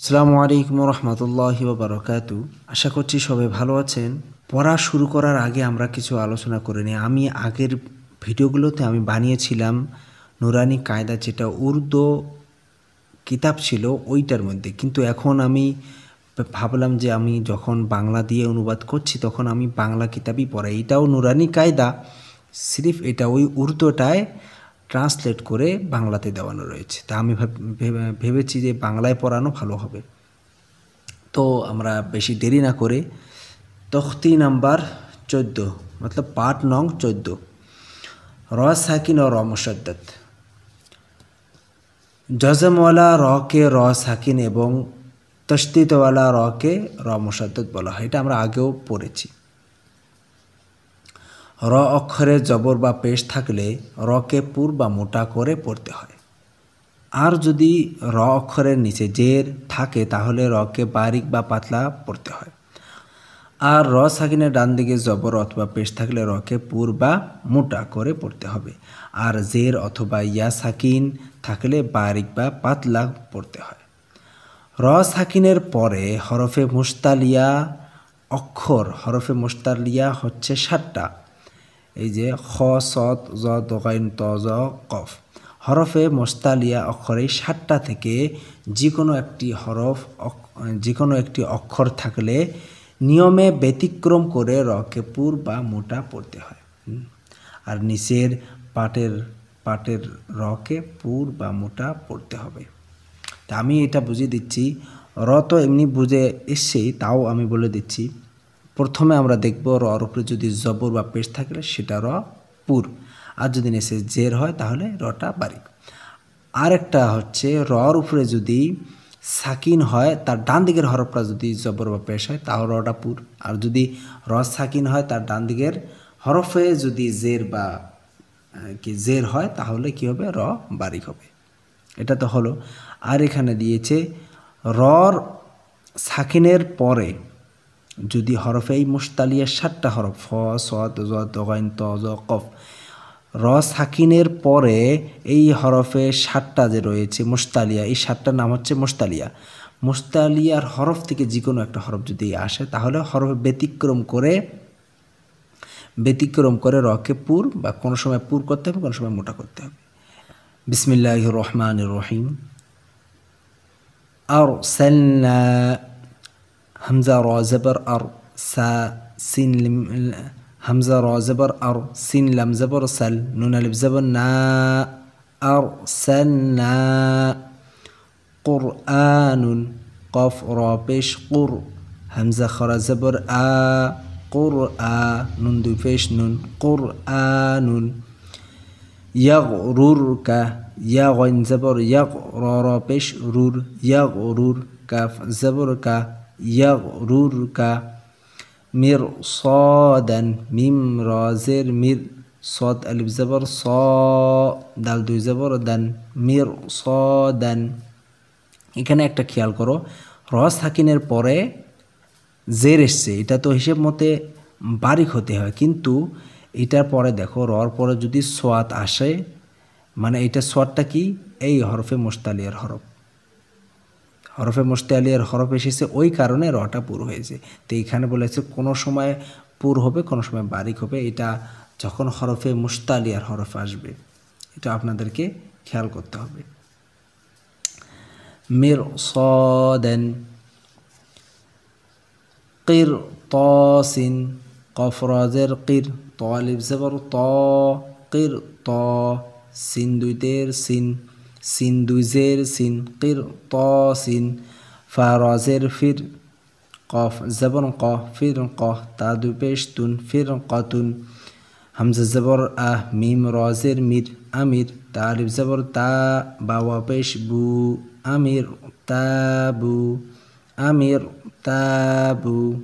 আসসালামু আলাইকুম রহমতুল্লাহ বারকাতু আশা করছি সবাই ভালো আছেন পড়া শুরু করার আগে আমরা কিছু আলোচনা করে নিই আমি আগের ভিডিওগুলোতে আমি বানিয়েছিলাম নুরানি কায়দা যেটা উর্দু কিতাব ছিল ওইটার মধ্যে কিন্তু এখন আমি ভাবলাম যে আমি যখন বাংলা দিয়ে অনুবাদ করছি তখন আমি বাংলা কিতাবই পড়াই এটাও নুরানি কায়দা সিরিফ এটা ওই উর্দুটায় ট্রান্সলেট করে বাংলাতে দেওয়ানো রয়েছে তা আমি ভেবেছি যে বাংলায় পড়ানো ভালো হবে তো আমরা বেশি দেরি না করে তখতি নাম্বার চোদ্দ মতলব পাট নং চোদ্দ রস হাকিন ও র মুসদ্দত জজমওয়ালা রকে রস হাকিন এবং তস্তিতওয়ালা রকে র মুসদ্দত বলা হয় এটা আমরা আগেও পড়েছি র অক্ষরে জবর বা পেশ থাকলে রকে পুর বা মোটা করে পড়তে হয় আর যদি র অক্ষরের নিচে জের থাকে তাহলে রকে বারিক বা পাতলা পড়তে হয় আর র সাকিনের ডান দিকে জবর অথবা পেশ থাকলে রকে পুর বা মোটা করে পড়তে হবে আর জের অথবা ইয়া সাকিন থাকলে বারিক বা পাতলা পড়তে হয় র সাকিনের পরে হরফে মুস্তালিয়া অক্ষর হরফে মুস্তালিয়া হচ্ছে সাতটা এই যে খ সৎ জ তকাইন ত জ কফ হরফে মোস্তালিয়া অক্ষরে সাতটা থেকে যে কোনো একটি হরফ যে কোনো একটি অক্ষর থাকলে নিয়মে ব্যতিক্রম করে রকে পুর বা মোটা পড়তে হয় আর নিচের পাটের পাটের রকে পুর বা মোটা পড়তে হবে তা আমি এটা বুঝিয়ে দিচ্ছি র তো এমনি বুঝে এসছেই তাও আমি বলে দিচ্ছি প্রথমে আমরা দেখব রর উপরে যদি জবর বা পেশ থাকলে সেটা র পুর আর যদি নেশে জের হয় তাহলে রটা বারিক আরেকটা হচ্ছে রর উপরে যদি সাকিন হয় তার ডান দিকের হরফটা যদি জবর বা পেশ হয় তাও রটা পুর আর যদি র সাকিন হয় তার ডান দিকের হরফে যদি জের বা কি জের হয় তাহলে কি হবে র বারিক হবে এটা তো হলো আর এখানে দিয়েছে রর সাকিনের পরে যদি হরফে মুস্তালিয়ার সাতটা হরফ ফ স তগাইন ত জ কফ র সাকিনের পরে এই হরফে সাতটা যে রয়েছে মুস্তালিয়া এই সাতটার নাম হচ্ছে মুস্তালিয়া মুস্তালিয়ার হরফ থেকে যে কোনো একটা হরফ যদি আসে তাহলে হরফ ব্যতিক্রম করে ব্যতিক্রম করে রকে পুর বা কোনো সময় পুর করতে হবে কোনো সময় মোটা করতে হবে বিসমিল্লাহ রহমান রহিম আর সেলনা همزه را زبر ار سا سين لم همزه را زبر ار سين لم زبر سل نون الف زبر نا ارسلنا قران قف را بش قر همزه خرا زبر ا قرآن نون دو پیش نون قرآن یغرور که یغ زبر یغ بش رور يغرور کف زبر که ইয়াগরুরকা মির সদান মিম রজের মির সদ ألف জবর স দাল দুই জবর দান মির সদান এখানে একটা খেয়াল করো রস হাকিনের পরে জের এসছে এটা তো হিসেব মতে বারিক হতে হয় কিন্তু এটার পরে দেখো রর পরে যদি সোয়াত আসে মানে এটা সোয়াতটা কি এই হরফে মোস্তালিয়ার হরফ হরফে মোস্তালিয়ার হরফ এসেছে ওই কারণে রটা পুর হয়েছে তো এইখানে বলেছে কোনো সময় পুর হবে কোনো সময় বারিক হবে এটা যখন হরফে মুস্তালিয়ার হরফ আসবে এটা আপনাদেরকে খেয়াল করতে হবে মির সদেন কির তিন কফরাজের কির তলিব জবর ত কির ত দুইতের সিন سندوزير سنقرطاس فرازر فر قاف زبر قاف فرقة تعدو بيشتون فرقة همزة زبر أه ميم رازر مير أمير تعرف زبر تا باوا بيش بو أمير تابو أمير تابو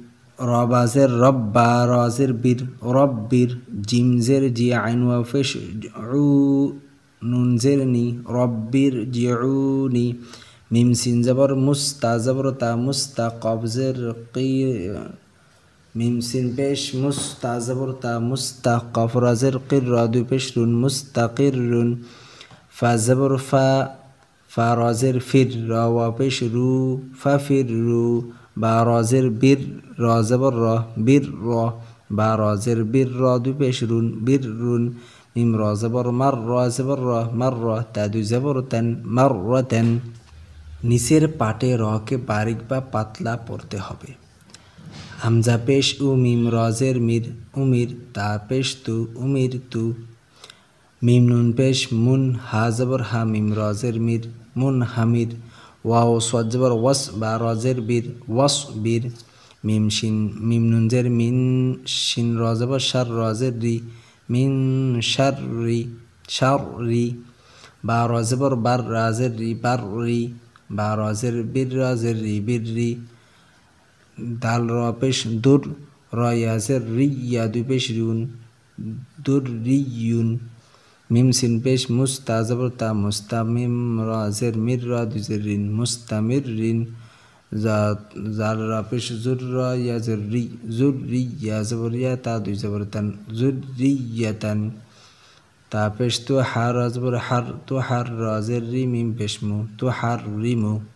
رابا زر ربا رازر بير ربير جيم زر جي عين وفش عو نون زرنی ربیر جعونی میم سین زبر مستا زبر تا مستا قاب زر قی میم سین زبر تا مستا قاف قیر را دو پیش رون ف رون فا زبر فا فا را زر را و پیش رو فیر رو با رازر زر بیر را زبر را بیر را با رازر بیر را دو پیش رون بیر رون امراز بر مر از بر مر را تدوز زبرتن تن مر را تن نیسیر پاٹے راہ کے با پتلا پرته ہوئے حمزا پیش او میم رازر میر امیر تا پیش تو امیر تو میم نون پیش من حازبر ها میم رازر میر من حمیر واو زبر وس با رازر بیر وس بیر میم شین میم نون زر من شین رازبر شر رازر মিন শর্রি শর্রি বা রজবর বার রাজের রি বার রি বা রজের বীর রাজের রি বীর রি দাল রপেশ পেশ দূর রয়াজের রি দুই পেশ রিউন দূর ইউন মিম সিন পেশ মুস্তা জবর তা মুস্তা মিম রাজের মির রা দুজের রিন মুস্তামির রিন زال پیش زر یا زر ری یا زبر تا دوی زبر تن یا تن تا پیش تو حر زبر حر تو حر را ری میم پیش مو تو حر مو